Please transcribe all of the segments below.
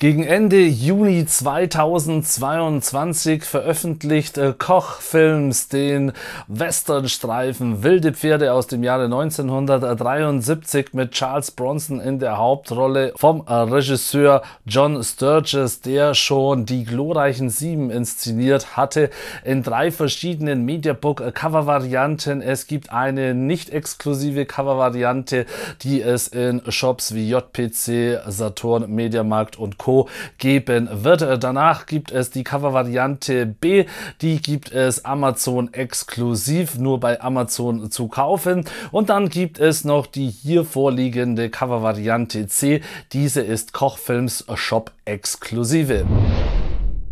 Gegen Ende Juni 2022 veröffentlicht Koch Films den Westernstreifen Wilde Pferde aus dem Jahre 1973 mit Charles Bronson in der Hauptrolle vom Regisseur John Sturges, der schon die glorreichen Sieben inszeniert hatte, in drei verschiedenen Mediabook-Cover-Varianten. Es gibt eine nicht exklusive Cover-Variante, die es in Shops wie JPC, Saturn, Mediamarkt und Co Co. geben wird. Äh, danach gibt es die Covervariante B, die gibt es Amazon exklusiv nur bei Amazon zu kaufen. Und dann gibt es noch die hier vorliegende Covervariante C. Diese ist Kochfilms Shop exklusive.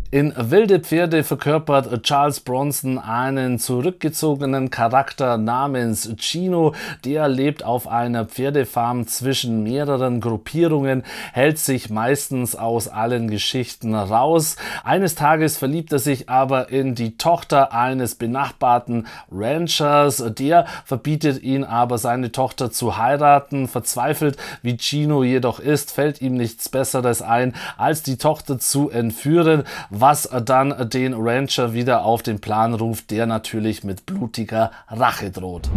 In Wilde Pferde verkörpert Charles Bronson einen zurückgezogenen Charakter namens Chino. Der lebt auf einer Pferdefarm zwischen mehreren Gruppierungen, hält sich meistens aus allen Geschichten raus. Eines Tages verliebt er sich aber in die Tochter eines benachbarten Ranchers. Der verbietet ihn aber, seine Tochter zu heiraten. Verzweifelt wie Chino jedoch ist, fällt ihm nichts Besseres ein, als die Tochter zu entführen was dann den Rancher wieder auf den Plan ruft, der natürlich mit blutiger Rache droht.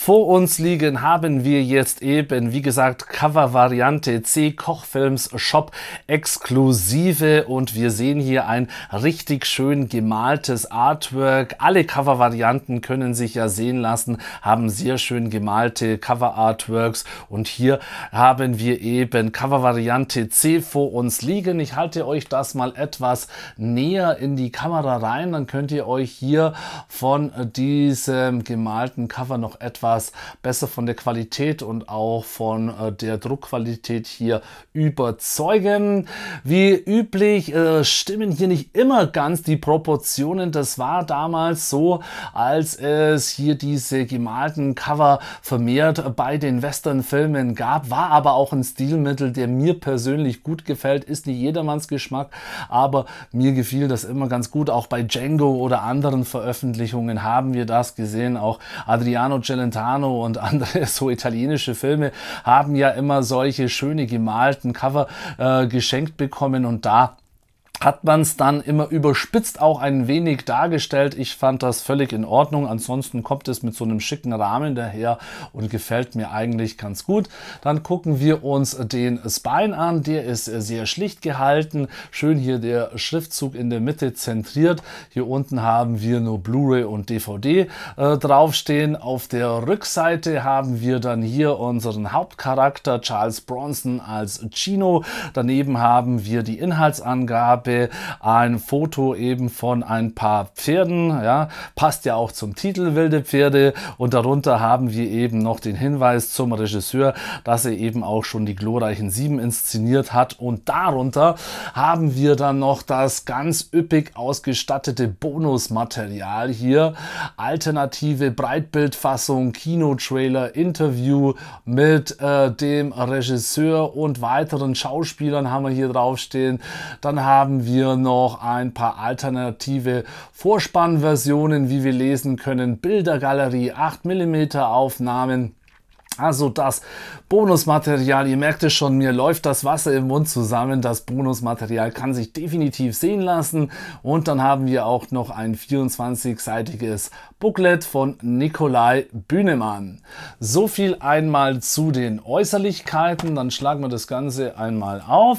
Vor uns liegen haben wir jetzt eben, wie gesagt, Cover-Variante C Kochfilms Shop Exklusive und wir sehen hier ein richtig schön gemaltes Artwork. Alle Cover-Varianten können sich ja sehen lassen, haben sehr schön gemalte Cover-Artworks und hier haben wir eben Cover-Variante C vor uns liegen. Ich halte euch das mal etwas näher in die Kamera rein, dann könnt ihr euch hier von diesem gemalten Cover noch etwas etwas besser von der Qualität und auch von äh, der Druckqualität hier überzeugen. Wie üblich äh, stimmen hier nicht immer ganz die Proportionen. Das war damals so, als es hier diese gemalten Cover vermehrt bei den Western-Filmen gab, war aber auch ein Stilmittel, der mir persönlich gut gefällt, ist nicht jedermanns Geschmack, aber mir gefiel das immer ganz gut. Auch bei Django oder anderen Veröffentlichungen haben wir das gesehen. Auch Adriano Celentano Celentano und andere so italienische Filme haben ja immer solche schöne gemalten Cover äh, geschenkt bekommen und da hat man es dann immer überspitzt auch ein wenig dargestellt. Ich fand das völlig in Ordnung. Ansonsten kommt es mit so einem schicken Rahmen daher und gefällt mir eigentlich ganz gut. Dann gucken wir uns den Spine an. Der ist sehr schlicht gehalten. Schön hier der Schriftzug in der Mitte zentriert. Hier unten haben wir nur Blu-ray und DVD äh, draufstehen. Auf der Rückseite haben wir dann hier unseren Hauptcharakter Charles Bronson als Chino. Daneben haben wir die Inhaltsangabe habe ein Foto eben von ein paar Pferden, ja, passt ja auch zum Titel Wilde Pferde und darunter haben wir eben noch den Hinweis zum Regisseur, dass er eben auch schon die glorreichen Sieben inszeniert hat und darunter haben wir dann noch das ganz üppig ausgestattete Bonusmaterial hier, alternative Breitbildfassung, Kinotrailer, Interview mit äh, dem Regisseur und weiteren Schauspielern haben wir hier draufstehen. Dann haben haben wir noch ein paar alternative Vorspannversionen, wie wir lesen können, Bildergalerie, 8 mm Aufnahmen. Also das Bonusmaterial, ihr merkt es schon, mir läuft das Wasser im Mund zusammen. Das Bonusmaterial kann sich definitiv sehen lassen. Und dann haben wir auch noch ein 24-seitiges Booklet von Nikolai Bühnemann. So viel einmal zu den Äußerlichkeiten. Dann schlagen wir das Ganze einmal auf.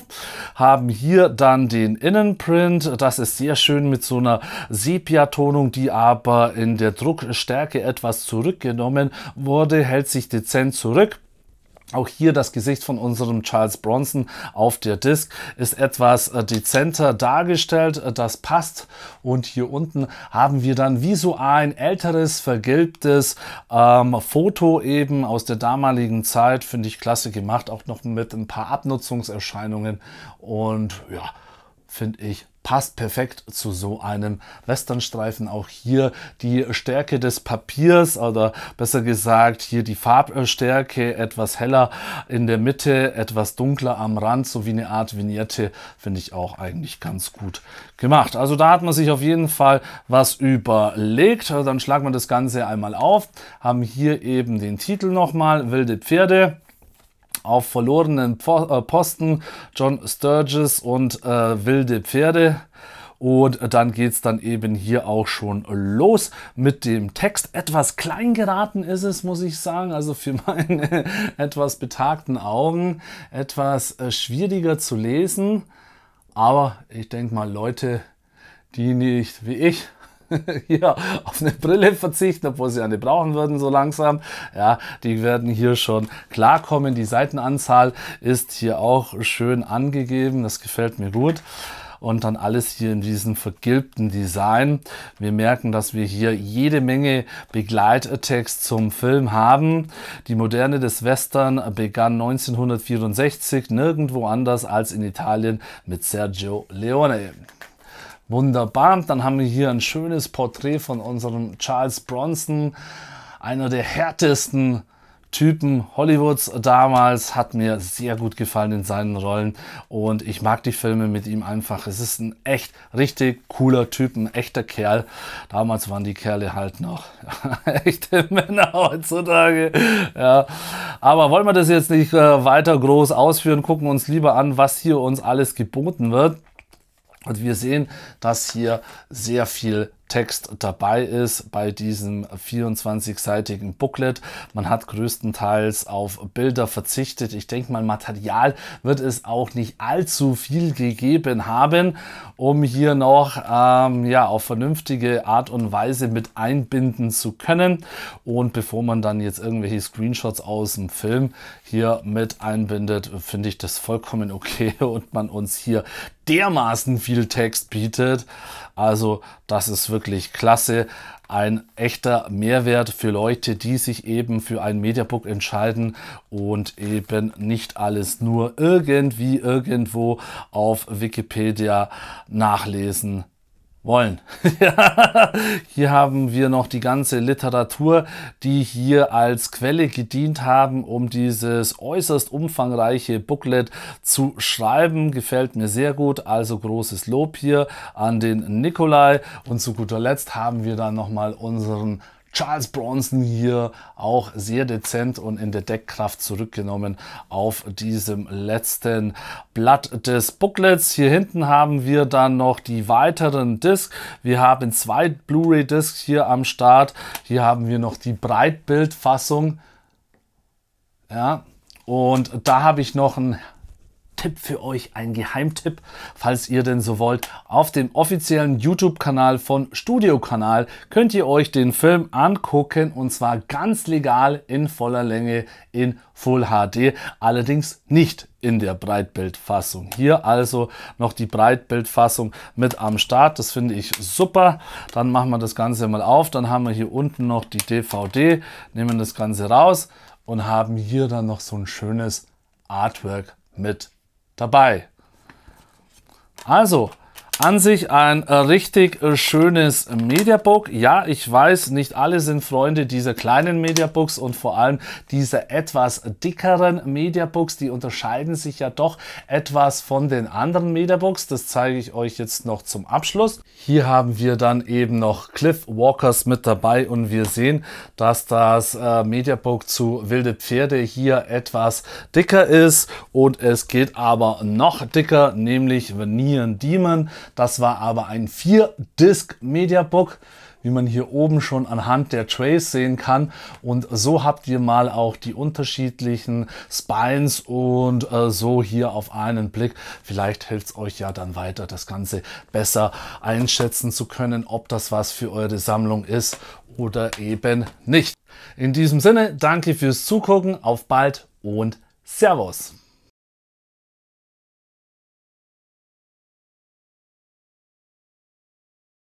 Haben hier dann den Innenprint. Das ist sehr schön mit so einer Sepia-Tonung, die aber in der Druckstärke etwas zurückgenommen wurde. Hält sich dezent Prozent zurück. Auch hier das Gesicht von unserem Charles Bronson auf der Disk ist etwas äh, dezenter dargestellt, äh, das passt. Und hier unten haben wir dann wie so ein älteres, vergilbtes ähm, Foto eben aus der damaligen Zeit, finde ich klasse gemacht, auch noch mit ein paar Abnutzungserscheinungen und ja, finde ich passt perfekt zu so einem Westernstreifen. Auch hier die Stärke des Papiers oder besser gesagt hier die Farbstärke etwas heller in der Mitte, etwas dunkler am Rand, sowie eine Art Vignette finde ich auch eigentlich ganz gut gemacht. Also da hat man sich auf jeden Fall was überlegt. Also dann schlagen wir das Ganze einmal auf, haben hier eben den Titel nochmal, Wilde Pferde auf verlorenen äh, Posten, John Sturges und äh, Wilde Pferde. Und dann geht es dann eben hier auch schon los mit dem Text. Etwas klein geraten ist es, muss ich sagen. Also für meine etwas betagten Augen etwas äh, schwieriger zu lesen. Aber ich denke mal, Leute, die nicht wie ich hier auf eine Brille verzichten, obwohl sie eine brauchen würden so langsam. Ja, die werden hier schon klarkommen. Die Seitenanzahl ist hier auch schön angegeben. Das gefällt mir gut und dann alles hier in diesem vergilbten Design. Wir merken, dass wir hier jede Menge Begleittext zum Film haben. Die Moderne des Western begann 1964 nirgendwo anders als in Italien mit Sergio Leone. Wunderbar, dann haben wir hier ein schönes Porträt von unserem Charles Bronson, einer der härtesten Typen Hollywoods damals, hat mir sehr gut gefallen in seinen Rollen und ich mag die Filme mit ihm einfach. Es ist ein echt richtig cooler Typ, ein echter Kerl. Damals waren die Kerle halt noch echte Männer heutzutage. Ja. Aber wollen wir das jetzt nicht äh, weiter groß ausführen, gucken uns lieber an, was hier uns alles geboten wird. Und wir sehen, dass hier sehr viel Text dabei ist bei diesem 24-seitigen Booklet. Man hat größtenteils auf Bilder verzichtet. Ich denke mal, Material wird es auch nicht allzu viel gegeben haben, um hier noch ähm, ja, auf vernünftige Art und Weise mit einbinden zu können. Und bevor man dann jetzt irgendwelche Screenshots aus dem Film hier mit einbindet, finde ich das vollkommen okay und man uns hier dermaßen viel Text bietet. Also das ist wirklich wirklich klasse. Ein echter Mehrwert für Leute, die sich eben für ein Mediabook entscheiden und eben nicht alles nur irgendwie irgendwo auf Wikipedia nachlesen wollen. hier haben wir noch die ganze Literatur, die hier als Quelle gedient haben, um dieses äußerst umfangreiche Booklet zu schreiben. Gefällt mir sehr gut. Also großes Lob hier an den Nikolai. Und zu guter Letzt haben wir dann nochmal unseren Charles Bronson hier auch sehr dezent und in der Deckkraft zurückgenommen auf diesem letzten Blatt des Booklets. Hier hinten haben wir dann noch die weiteren Discs. Wir haben zwei Blu-ray-Discs hier am Start. Hier haben wir noch die Breitbildfassung. Ja, und da habe ich noch ein Tipp für euch, ein Geheimtipp, falls ihr denn so wollt. Auf dem offiziellen YouTube-Kanal von Studio Kanal könnt ihr euch den Film angucken und zwar ganz legal in voller Länge in Full HD, allerdings nicht in der Breitbildfassung. Hier also noch die Breitbildfassung mit am Start. Das finde ich super. Dann machen wir das Ganze mal auf. Dann haben wir hier unten noch die DVD, nehmen das Ganze raus und haben hier dann noch so ein schönes Artwork mit dabei. Also, an sich ein äh, richtig äh, schönes Mediabook. Ja, ich weiß, nicht alle sind Freunde dieser kleinen Mediabooks und vor allem dieser etwas dickeren Mediabooks. Die unterscheiden sich ja doch etwas von den anderen Mediabooks. Das zeige ich euch jetzt noch zum Abschluss. Hier haben wir dann eben noch Cliff Walkers mit dabei und wir sehen, dass das äh, Mediabook zu Wilde Pferde hier etwas dicker ist und es geht aber noch dicker, nämlich Vanieren Demon. Das war aber ein 4-Disc Media Book wie man hier oben schon anhand der Trays sehen kann. Und so habt ihr mal auch die unterschiedlichen Spines und äh, so hier auf einen Blick. Vielleicht hilft es euch ja dann weiter, das Ganze besser einschätzen zu können, ob das was für eure Sammlung ist oder eben nicht. In diesem Sinne, danke fürs Zugucken, auf bald und Servus!